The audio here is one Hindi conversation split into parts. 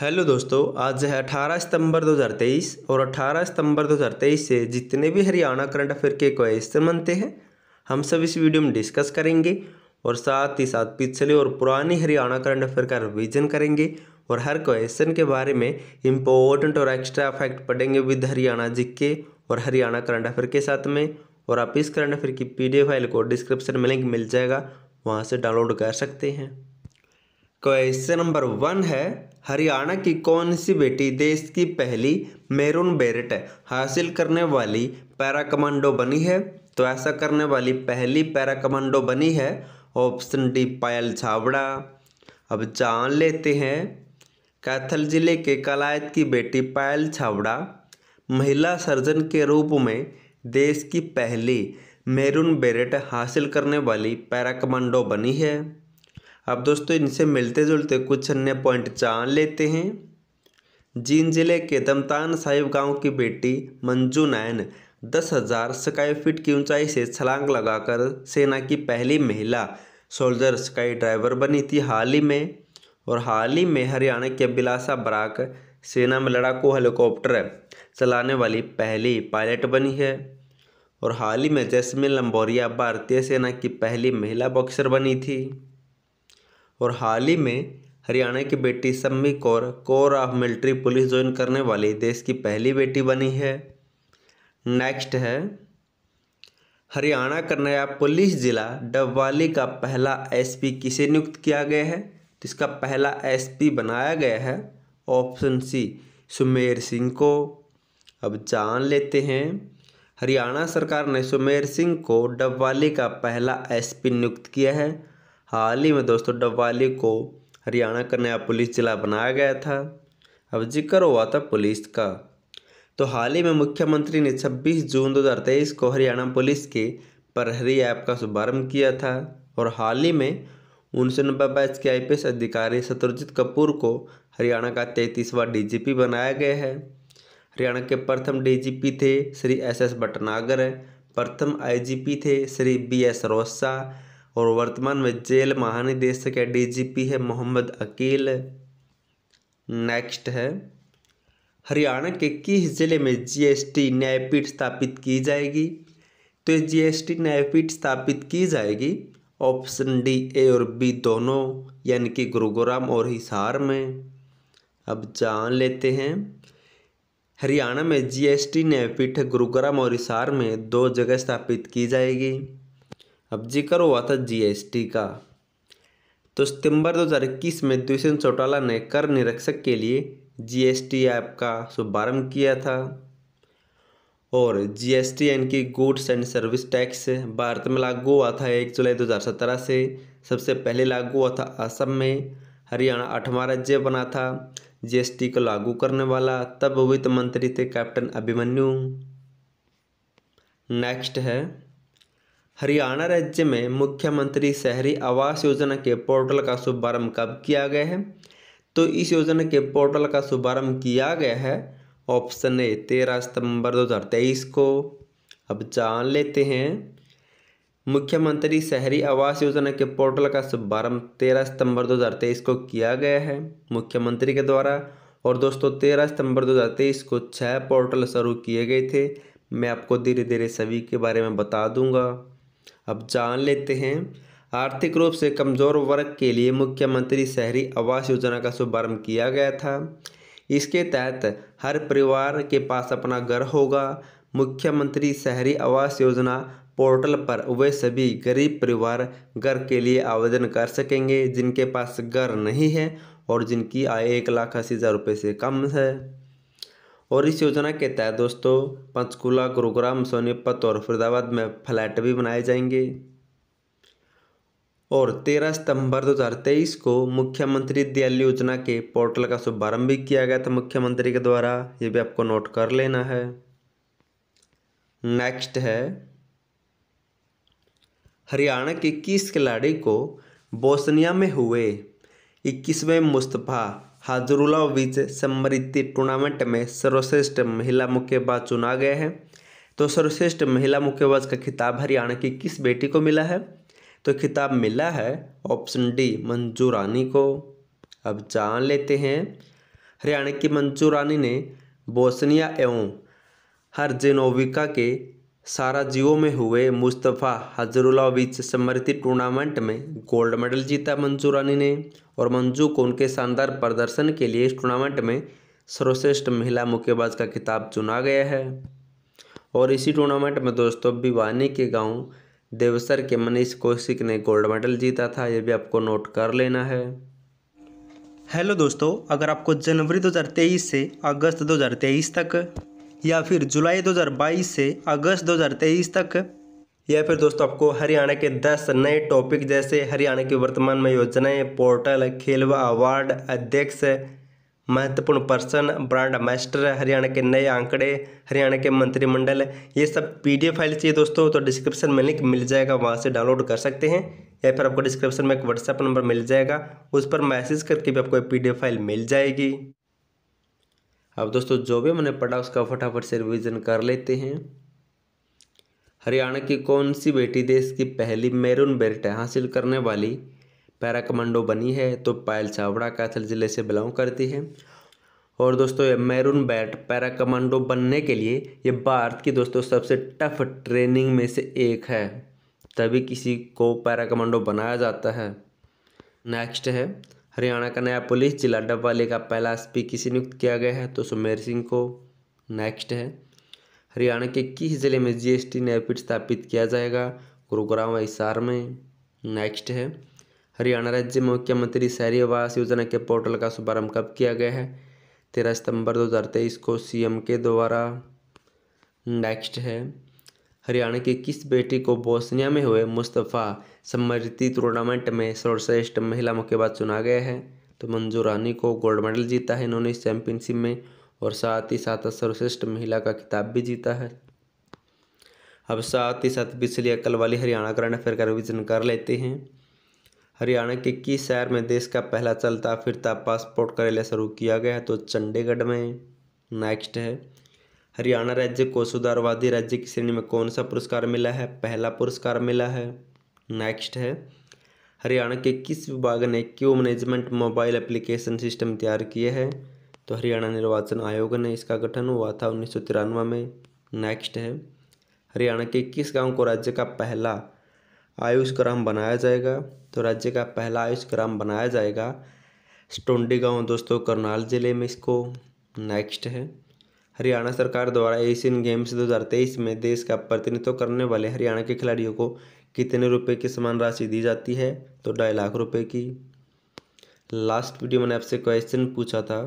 हेलो दोस्तों आज है 18 सितंबर 2023 और 18 सितंबर 2023 से जितने भी हरियाणा करंट अफेयर के क्वेश्चन बनते हैं हम सब इस वीडियो में डिस्कस करेंगे और साथ ही साथ पिछले और पुराने हरियाणा करंट अफेयर का रिवीजन करेंगे और हर क्वेश्चन के बारे में इम्पोर्टेंट और एक्स्ट्रा फैक्ट पढ़ेंगे विद हरियाणा जिक के और हरियाणा करंट अफेयर के साथ में और आप इस करंट अफेयर की पी फाइल को डिस्क्रिप्शन में लिंक मिल जाएगा वहाँ से डाउनलोड कर सकते हैं क्वेश्चन नंबर वन है हरियाणा की कौन सी बेटी देश की पहली मेरून बेरेट हासिल करने वाली पैरा कमांडो बनी है तो ऐसा करने वाली पहली पैरा कमांडो बनी है ऑप्शन डी पायल छावड़ा अब जान लेते हैं कैथल जिले के कलायत की बेटी पायल छावड़ा महिला सर्जन के रूप में देश की पहली मेरून बेरेट हासिल करने वाली पैरा कमांडो बनी है अब दोस्तों इनसे मिलते जुलते कुछ अन्य पॉइंट जान लेते हैं जींद जिले के दमतान साहिब गांव की बेटी मंजू नैन दस हज़ार स्काई फीट की ऊंचाई से छलांग लगाकर सेना की पहली महिला सोल्जर स्काई ड्राइवर बनी थी हाल ही में और हाल ही में हरियाणा के बिलासा बराक सेना में लड़ाकू हेलीकॉप्टर चलाने वाली पहली पायलट बनी है और हाल ही में जैसमिन लंबोरिया भारतीय सेना की पहली महिला बॉक्सर बनी थी और हाल ही में हरियाणा की बेटी Sammi Kaur corps of military police join करने वाली देश की पहली बेटी बनी है नेक्स्ट है हरियाणा का नया पुलिस जिला डबवाली का पहला एसपी किसे नियुक्त किया गया है तो इसका पहला एसपी बनाया गया है ऑप्शन सी सुमेर सिंह को अब जान लेते हैं हरियाणा सरकार ने सुमेर सिंह को डबवाली का पहला एसपी नियुक्त किया है हाल ही में दोस्तों डबवाली को हरियाणा का नया पुलिस जिला बनाया गया था अब जिक्र हुआ था पुलिस का तो हाल ही में मुख्यमंत्री ने 26 जून 2023 को हरियाणा पुलिस के प्रहरी ऐप का शुभारंभ किया था और हाल ही में उनसे नब्बे बैच के आई अधिकारी शत्रुजीत कपूर को हरियाणा का तैंतीसवा डीजीपी बनाया गया है हरियाणा के प्रथम डीजीपी थे श्री एस एस भटनागर प्रथम आईजीपी थे श्री बी एस रोसा और वर्तमान में जेल महानिदेशक या डीजीपी है मोहम्मद अकील नेक्स्ट है हरियाणा के किस ज़िले में जीएसटी न्यायपीठ स्थापित की जाएगी तो ये जीएसटी न्यायपीठ स्थापित की जाएगी ऑप्शन डी ए और बी दोनों यानी कि गुरुग्राम और हिसार में अब जान लेते हैं हरियाणा में जीएसटी न्यायपीठ गुरुग्राम और हिसार में दो जगह स्थापित की जाएगी अब जिक्र हुआ था जीएसटी का तो सितंबर 2021 में दुष्यंत चौटाला ने कर निरीक्षक के लिए जीएसटी ऐप का शुभारंभ किया था और जीएसटी एस की goods and service tax Bharat में लागू हुआ था एक जुलाई 2017 से सबसे पहले लागू हुआ था असम में हरियाणा अठवा राज्य बना था जीएसटी को लागू करने वाला तब वित्त मंत्री थे कैप्टन अभिमन्यु नेक्स्ट है हरियाणा राज्य में मुख्यमंत्री शहरी आवास योजना के पोर्टल का शुभारंभ कब किया गया है तो इस योजना के पोर्टल का शुभारंभ किया गया है ऑप्शन ए तेरह सितंबर 2023 को अब जान लेते हैं मुख्यमंत्री शहरी आवास योजना के पोर्टल का शुभारंभ तेरह सितंबर 2023 को किया गया है मुख्यमंत्री के द्वारा और दोस्तों तेरह सितंबर 2023 को छः पोर्टल शुरू किए गए थे मैं आपको धीरे धीरे सभी के बारे में बता दूंगा अब जान लेते हैं आर्थिक रूप से कमज़ोर वर्ग के लिए मुख्यमंत्री शहरी आवास योजना का शुभारंभ किया गया था इसके तहत हर परिवार के पास अपना घर होगा मुख्यमंत्री शहरी आवास योजना पोर्टल पर वे सभी गरीब परिवार घर के लिए आवेदन कर सकेंगे जिनके पास घर नहीं है और जिनकी आय एक लाख अस्सी हज़ार रुपये से कम है और इस योजना के तहत दोस्तों पंचकूला गुरुग्राम सोनीपत और फरीदाबाद में फ्लैट भी बनाए जाएंगे और 13 सितंबर 2023 को मुख्यमंत्री दयाल योजना के पोर्टल का शुभारंभ भी किया गया था मुख्यमंत्री के द्वारा ये भी आपको नोट कर लेना है नेक्स्ट है हरियाणा के किस खिलाड़ी को बोस्निया में हुए इक्कीसवें मुस्तफ़ा हाजरुल्ला विज स्मृति टूर्नामेंट में सर्वश्रेष्ठ महिला मुक्केबाज चुना गए हैं तो सर्वश्रेष्ठ महिला मुक्केबाज का खिताब हरियाणा की किस बेटी को मिला है तो खिताब मिला है ऑप्शन डी मंजू रानी को अब जान लेते हैं हरियाणा की मंजू रानी ने बोसनिया एवं हरजेनोविका के सारा जीवो में हुए मुस्तफ़ा हजरुल्लाविच स्मृति टूर्नामेंट में गोल्ड मेडल जीता मंजू रानी ने और मंजू को उनके शानदार प्रदर्शन के लिए इस टूर्नामेंट में सर्वश्रेष्ठ महिला मुक्केबाज का खिताब चुना गया है और इसी टूर्नामेंट में दोस्तों भिवानी के गांव देवसर के मनीष कौशिक ने गोल्ड मेडल जीता था ये भी आपको नोट कर लेना है हेलो दोस्तों अगर आपको जनवरी 2023 से अगस्त 2023 तक या फिर जुलाई 2022 से अगस्त 2023 तक या फिर दोस्तों आपको हरियाणा के दस नए टॉपिक जैसे हरियाणा की वर्तमान में योजनाएं पोर्टल खेलवा अवार्ड अध्यक्ष महत्वपूर्ण पर्सन ब्रांड मास्टर हरियाणा के नए आंकड़े हरियाणा के मंत्रिमंडल ये सब पीडीएफ फाइल चाहिए दोस्तों तो डिस्क्रिप्शन में लिंक मिल जाएगा वहाँ से डाउनलोड कर सकते हैं या फिर आपको डिस्क्रिप्शन में एक व्हाट्सएप नंबर मिल जाएगा उस पर मैसेज करके भी आपको एक पी फाइल मिल जाएगी अब दोस्तों जो भी मैंने पढ़ा उसका फटाफट से रिविज़न कर लेते हैं हरियाणा की कौन सी बेटी देश की पहली मैरून बेल्ट हासिल करने वाली पैरा कमांडो बनी है तो पायल चावड़ा कैथल ज़िले से बिलोंग करती है और दोस्तों ये मैरून बैट पैरा कमांडो बनने के लिए ये भारत की दोस्तों सबसे टफ ट्रेनिंग में से एक है तभी किसी को पैरा कमांडो बनाया जाता है नेक्स्ट है हरियाणा का नया पुलिस जिला डबवाली का पहला एस पी नियुक्त किया गया है तो सुमेर सिंह को नेक्स्ट है हरियाणा के किस ज़िले में जीएसटी टी न्यायपीठ स्थापित किया जाएगा गुरुग्राम व हिसार में नेक्स्ट है हरियाणा राज्य में मुख्यमंत्री शहरी आवास योजना के पोर्टल का शुभारंभ कब किया गया है तेरह सितंबर तेईस को एम के द्वारा नेक्स्ट है हरियाणा की किस बेटी को बोस्निया में हुए मुस्तफ़ा समृति टूर्नामेंट में सर्वश्रेष्ठ महिला मुक्केबाज चुना गया है तो मंजू रानी को गोल्ड मेडल जीता है इन्होंने इस चैंपियनशिप में और साथ ही साथ सर्वश्रेष्ठ महिला का खिताब भी जीता है अब साथ ही साथ पिछली अक्ल वाली हरियाणा करंट अफेयर का रिविजन कर लेते हैं हरियाणा के किस शहर में देश का पहला चलता फिरता पासपोर्ट कार्यालय शुरू किया गया है तो चंडीगढ़ में नेक्स्ट है हरियाणा राज्य को सुधारवादी राज्य की श्रेणी में कौन सा पुरस्कार मिला है पहला पुरस्कार मिला है नेक्स्ट है हरियाणा के किस विभाग ने queue management mobile application system तैयार किए हैं तो हरियाणा निर्वाचन आयोग ने इसका गठन हुआ था उन्नीस में नेक्स्ट है हरियाणा के किस गांव को राज्य का पहला आयुष ग्राम बनाया जाएगा तो राज्य का पहला आयुष ग्राम बनाया जाएगा स्टोंडी गांव दोस्तों करनाल ज़िले में इसको नेक्स्ट है हरियाणा सरकार द्वारा एशियन गेम्स 2023 में देश का प्रतिनिधित्व करने वाले हरियाणा के खिलाड़ियों को कितने रुपए की समान राशि दी जाती है तो ढाई लाख रुपए की लास्ट वीडियो मैंने आपसे क्वेश्चन पूछा था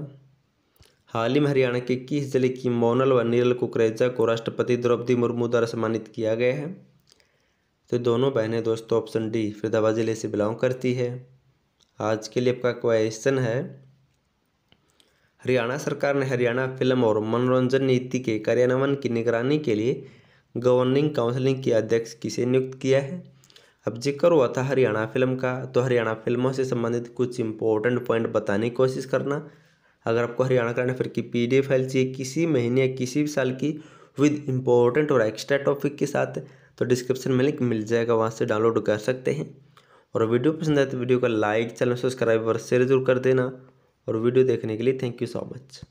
हाल ही में हरियाणा के किस जिले की मोनल व नीरल कुकरेजा को राष्ट्रपति द्रौपदी मुर्मू द्वारा सम्मानित किया गया है तो दोनों बहनें दोस्तों ऑप्शन डी फरीदाबाद ज़िले से बिलोंग करती है आज के लिए आपका क्वेश्चन है हरियाणा सरकार ने हरियाणा फिल्म और मनोरंजन नीति के कार्यान्वयन की निगरानी के लिए गवर्निंग काउंसिलिंग के अध्यक्ष किसे नियुक्त किया है अब जिक्र हुआ था हरियाणा फिल्म का तो हरियाणा फिल्मों से संबंधित कुछ इंपॉर्टेंट पॉइंट बताने की कोशिश करना अगर आपको हरियाणा है फिर की पी फाइल चाहिए किसी महीने या किसी भी साल की विद इम्पोर्टेंट और एक्स्ट्रा टॉपिक के साथ तो डिस्क्रिप्शन में लिंक मिल जाएगा वहाँ से डाउनलोड कर सकते हैं और वीडियो पसंद आए तो वीडियो का लाइक चैनल सब्सक्राइब और शेयर जरूर कर देना और वीडियो देखने के लिए थैंक यू सो मच